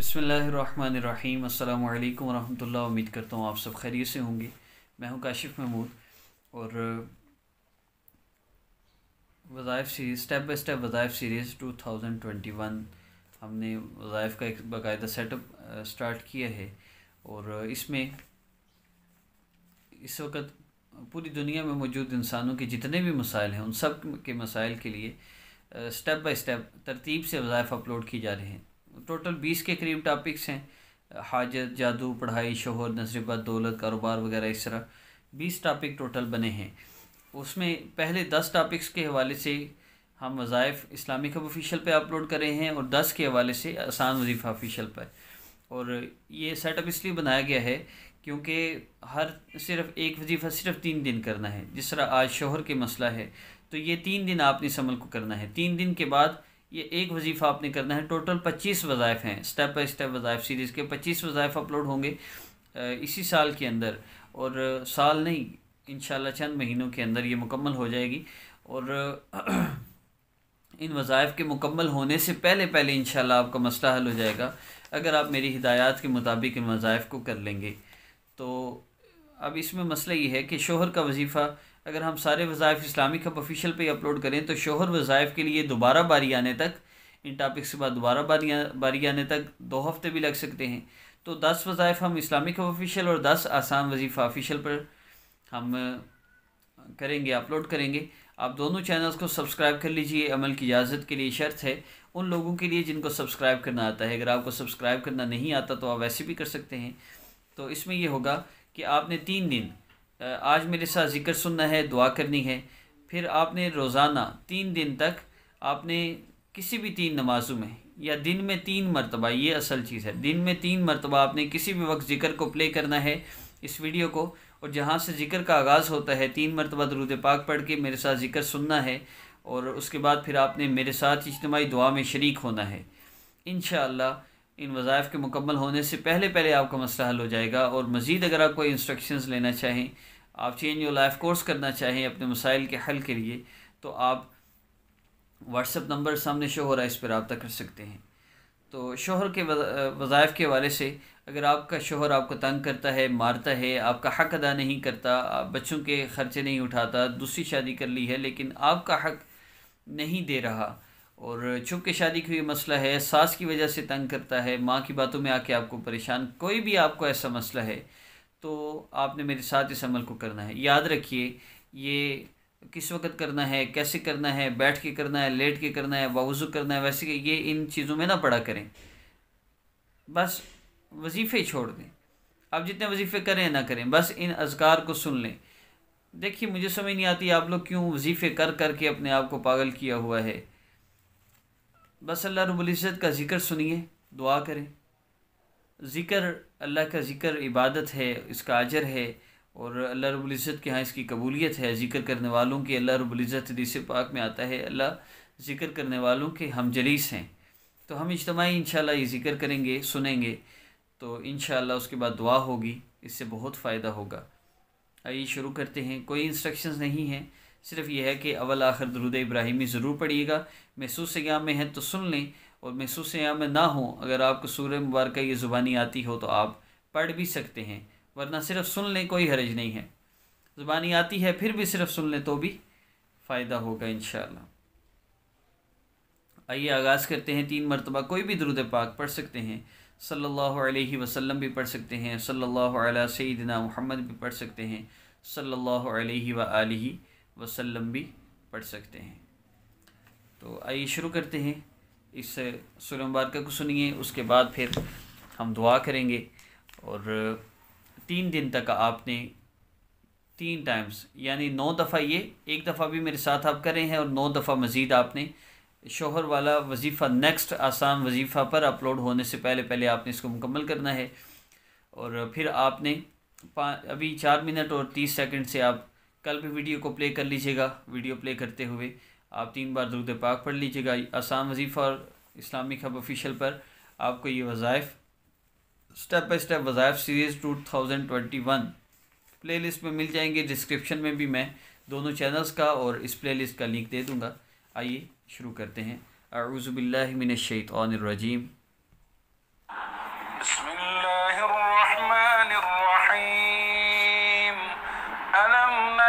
बसमीम् अल्लाम उम्मीद करता हूँ आप सब खैरियत से होंगे मैं हूँ काशिफ महमूद और वज़ाइफ सीरीज़ स्टेप बाय स्टेप वज़ाइफ सीरीज़ 2021 हमने वज़ाइफ का एक बाकायदा सेटअप स्टार्ट किया है और इसमें इस वक्त पूरी दुनिया में मौजूद इंसानों के जितने भी मसाइल हैं उन सब के मसाइल के लिए स्टेप बाय स्टेप तरतीब से वज़ाइफ अपलोड की जा रहे हैं टोटल बीस के करीब टॉपिक्स हैं हाजत जादू पढ़ाई शोहर नजरबा दौलत कारोबार वगैरह इस तरह बीस टॉपिक टोटल बने हैं उसमें पहले दस टॉपिक्स के हवाले से हम वज़ाइफ इस्लामिक हब ऑफिशियल पर अपलोड कर रहे हैं और दस के हवाले से आसान वजीफ़ा ऑफिशियल पर और ये सेटअप इसलिए बनाया गया है क्योंकि हर सिर्फ एक वजीफ़ा सिर्फ तीन दिन करना है जिस तरह आज शोहर के मसला है तो ये तीन दिन आपने इस अमल को करना है तीन दिन के बाद ये एक वजीफ़ा आपने करना है टोटल पच्चीस वजायफ हैं स्टेप बाई स्टेप वजायफ सीरीज़ के पच्चीस वजायफ़ अपलोड होंगे इसी साल के अंदर और साल नहीं इन चंद महीनों के अंदर ये मुकम्मल हो जाएगी और इन वजायफ के मुकम्मल होने से पहले पहले इन आपका मसला हल हो जाएगा अगर आप मेरी हिदायत के मुताबिक इन वजायफ को कर लेंगे तो अब इसमें मसला ये है कि शोहर का वजीफ़ा अगर हम सारे वज़ाइफ इस्लामिक हब ऑफिशियल पे अपलोड करें तो शोहर वज़ाइफ के लिए दोबारा बारी आने तक इन टॉपिक्स के बाद दोबारा बारी बारी आने तक दो हफ्ते भी लग सकते हैं तो दस वज़ाइफ हम इस्लामिक हब ऑफिशियल और दस आसान वजीफ़ा ऑफिशियल पर हम करेंगे अपलोड करेंगे आप दोनों चैनल्स को सब्सक्राइब कर लीजिए अमल की इजाज़त के लिए शर्त है उन लोगों के लिए जिनको सब्सक्राइब करना आता है अगर आपको सब्सक्राइब करना नहीं आता तो आप वैसे भी कर सकते हैं तो इसमें यह होगा कि आपने तीन दिन आज मेरे साथ ज़िक्र सुनना है दुआ करनी है फिर आपने रोज़ाना तीन दिन तक आपने किसी भी तीन नमाजों में या दिन में तीन मरतबा ये असल चीज़ है दिन में तीन मरतबा आपने किसी भी वक्त ज़िक्र को प्ले करना है इस वीडियो को और जहाँ से ज़िक्र का आगाज़ होता है तीन मरतबा दरूद पाक पढ़ के मेरे साथ ज़िक्र सुनना है और उसके बाद फिर आपने मेरे साथ इज्तमाही दुआ में शरीक होना है इन इन वज़ाइफ़ के मुकम्मल होने से पहले पहले आपका मसला हल हो जाएगा और मज़ीद अगर आप कोई इंस्ट्रक्शन लेना चाहें आप चेंज योर लाइफ कोर्स करना चाहें अपने मसाइल के हल के लिए तो आप व्हाट्सअप नंबर सामने शो हो रहा है इस पर रबता कर सकते हैं तो शोहर के वज़ाइफ के हवाले से अगर आपका शोहर आपको तंग करता है मारता है आपका हक अदा नहीं करता आप बच्चों के ख़र्चे नहीं उठाता दूसरी शादी कर ली है लेकिन आपका हक नहीं दे रहा और के शादी का ये मसला है सास की वजह से तंग करता है माँ की बातों में आके आपको परेशान कोई भी आपको ऐसा मसला है तो आपने मेरे साथ इस अमल को करना है याद रखिए ये किस वक्त करना है कैसे करना है बैठ के करना है लेट के करना है बावजू करना है वैसे ये इन चीज़ों में ना पड़ा करें बस वजीफ़े छोड़ दें आप जितने वजीफ़े करें ना करें बस इन अजगार को सुन लें देखिए मुझे समझ नहीं आती आप लोग क्यों वजीफ़े कर कर के अपने आप को पागल किया हुआ है बस अल्लाह रबुल्ज़त का जिक्र सुनिए दुआ करें ज़िक्र अल्लाह का ज़िक्र इबादत है इसका अजर है और अल्लाह रबुल्ज़त के यहाँ इसकी कबूलियत है ज़िक्र करने वालों की अल्लाह रबुल्ज़त हदीस पाक में आता है अल्लाह ज़िक्र करने वालों के हम जलीस हैं तो हम इज्तमाही इन ये ज़िक्र करेंगे सुनेंगे तो इन उसके बाद दुआ होगी इससे बहुत फ़ायदा होगा आइए शुरू करते हैं कोई इंस्ट्रक्शंस नहीं है सिर्फ यह है कि अवल आखिर दरुद इब्राहिमी ज़रूर पढ़िएगा महसूस सयाम में है तो सुन लें और महसूस यहाँ में ना हो अगर आपको सूर्य मुबारक ये ज़ुबानी आती हो तो आप पढ़ भी सकते हैं वरना सिर्फ सुन लें कोई हरज नहीं है ज़ुबानी आती है फिर भी सिर्फ सुन लें तो भी फ़ायदा होगा इन आइए आगाज़ करते हैं तीन मरतबा कोई भी दरुद पाक पढ़ सकते हैं सल्लल्लाहु अलैहि वसल्लम भी पढ़ सकते हैं सल्लल्लाहु अलैहि सैदना मुहम्मद भी पढ़ सकते हैं सल्लल्लाहु अलैहि व वसल्लम भी पढ़ सकते हैं तो आइए शुरू करते हैं इस सुल मुबारक को सुनिए उसके बाद फिर हम दुआ करेंगे और तीन दिन तक आपने तीन टाइम्स यानी नौ दफ़ा ये एक दफ़ा भी मेरे साथ आप करें हैं और नौ दफ़ा मज़ीद आपने शोहर वाला वजीफ़ा नेक्स्ट आसान वजीफ़ा पर अपलोड होने से पहले पहले आपने इसको मुकम्मल करना है और फिर आपने अभी चार मिनट और तीस सेकंड से आप कल भी वीडियो को प्ले कर लीजिएगा वीडियो प्ले करते हुए आप तीन बार दरुद पाक पढ़ लीजिएगा आसान वजीफ़ा और इस्लामिक हब ऑफिशियल पर आपको ये वज़ाइफ स्टेप बाई स्टेप वज़ाइफ series two thousand twenty one playlist में मिल जाएंगे डिस्क्रिप्शन में भी मैं दोनों चैनल्स का और इस प्ले लिस्ट का लिंक दे दूँगा आइए शुरू करते हैं आउज़बिल्लिमिनशैतरजीम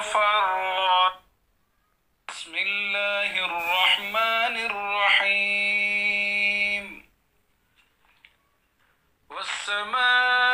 فرت بسم الله الرحمن الرحيم والسماء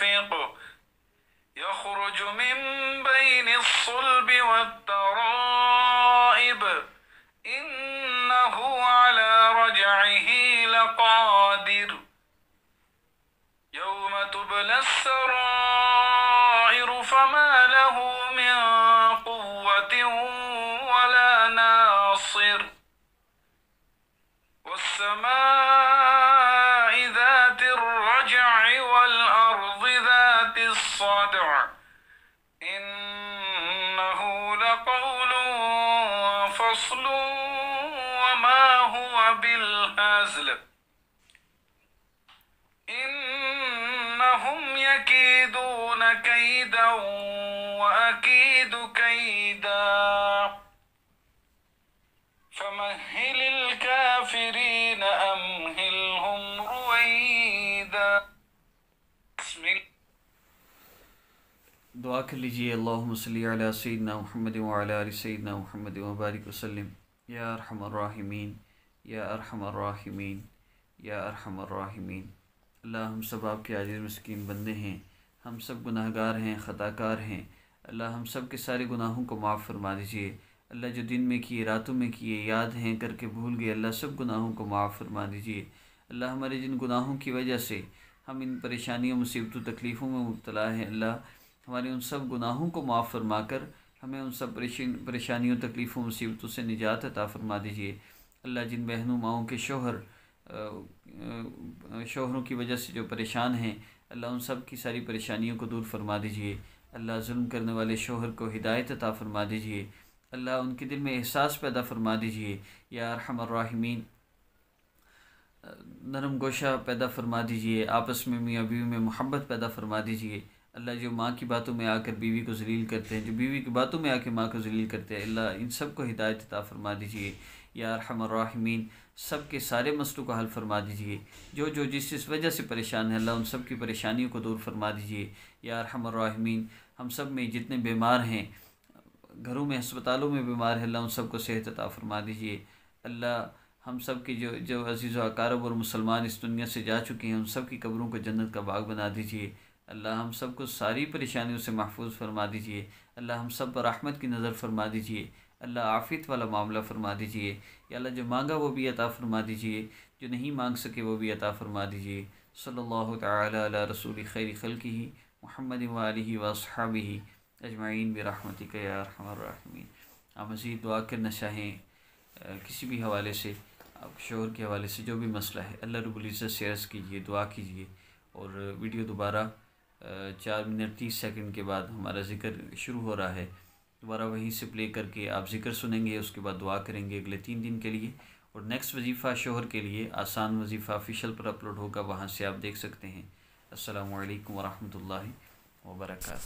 رفيقه يخرج من بين الصلب والترائب إنه على رجعه لقادر يوم تبلى السرائر فما له من قوة ولا ناصر والسماء فصل وما هو بالهزل إنهم يكيدون كيدا وأكيد كيدا فمهل الكافرين أمهل दुआ कर लीजिए अल्लाम सैदना महमद वाली सैदना महमद वबारक वसलम या अरहमर्राहिमीन या अरहमर्राहिमीन या अरहमर्राहिमीन अल्लाह हम सब आपके आजिर मस्किन बंदे हैं हम सब गुनाहगार हैं ख़ताकार हैं अल्लाह हम सब के सारे गुनाहों को माफ़ फरमा दीजिए अल्लाह जो दिन में किए रातों में किए याद हैं करके भूल गए अल्लाह सब गुनाहों को माफ़ फरमा दीजिए अल्लाह हमारे जिन गुनाहों की वजह से हम इन परेशानियों मुसीबतों तकलीफ़ों में मुबतला हैं अल्लाह हमारे उन सब गुनाहों को माफ़ फरमा कर हमें उन सब परेशानियों तकलीफ़ों मुसीबतों से निजात अता फरमा दीजिए अल्लाह जिन बहनों माओं के शोहर शोहरों की वजह से जो परेशान हैं अल्लाह उन सब की सारी परेशानियों को दूर फरमा दीजिए अल्लाह जुल्म करने वाले शोहर को हिदायत अता फरमा दीजिए अल्लाह उनके दिल में एहसास पैदा फरमा दीजिए या रहमीन नरम गोशा पैदा फरमा दीजिए आपस में मियाँ बीवी में मोहब्बत पैदा फरमा दीजिए अल्लाह जो माँ की बातों में आकर बीवी को जलील करते हैं जो बीवी की बातों में आकर माँ को जलील करते हैं अल्लाह इन सब को हिदायत ता फरमा दीजिए यार रहमीन सब के सारे मसलों को हल फरमा दीजिए जो जो जिस जिस वजह से परेशान है अल्लाह उन सब की परेशानियों को दूर फरमा दीजिए यार रहमीन हम सब में जितने बीमार हैं घरों में अस्पतालों में बीमार है अल्लाह उन सबको सेहत अता फरमा दीजिए अल्लाह हम सब की जो जो अजीज़ अकारब और मुसलमान इस दुनिया से जा चुके हैं उन सब की कब्रों को जन्नत का बाग बना दीजिए अल्लाह हम सबको सारी परेशानियों से महफूज फरमा दीजिए अल्लाह हम सब पर रहमत की नज़र फरमा दीजिए अल्लाह आफियत वाला मामला फ़रमा दीजिए या अल्लाह जो मांगा वो भी अता फ़रमा दीजिए जो नहीं मांग सके वो भी अता फ़रमा दीजिए सल्लल्लाहु ताला अला रसूल खैर खल्कि महमद वाली ही अजमाइन बरहमत यारहमीन आप मज़ीद दुआ करना चाहें किसी भी हवाले से आप शोहर के हवाले से जो भी मसला है अल्लाह रबुल्ज़त से अर्ज़ कीजिए दुआ कीजिए और वीडियो दोबारा चार मिनट तीस सेकंड के बाद हमारा जिक्र शुरू हो रहा है दोबारा वहीं से प्ले करके आप जिक्र सुनेंगे उसके बाद दुआ करेंगे अगले तीन दिन के लिए और नेक्स्ट वजीफ़ा शोहर के लिए आसान वजीफ़ा ऑफिशियल पर अपलोड होगा वहाँ से आप देख सकते हैं असलकम वरहमल वर्का